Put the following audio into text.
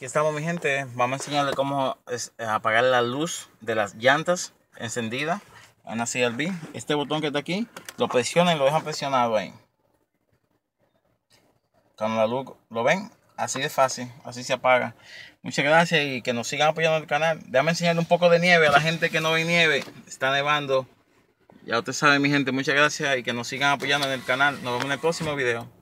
Aquí estamos mi gente, vamos a enseñarle cómo eh, apagar la luz de las llantas encendida Ana la Este botón que está aquí, lo presionan y lo dejan presionado ahí. Cuando la luz, ¿lo ven? Así de fácil, así se apaga. Muchas gracias y que nos sigan apoyando el canal. Déjame enseñarle un poco de nieve a la gente que no ve nieve. Está nevando. Ya ustedes saben mi gente, muchas gracias y que nos sigan apoyando en el canal. Nos vemos en el próximo video.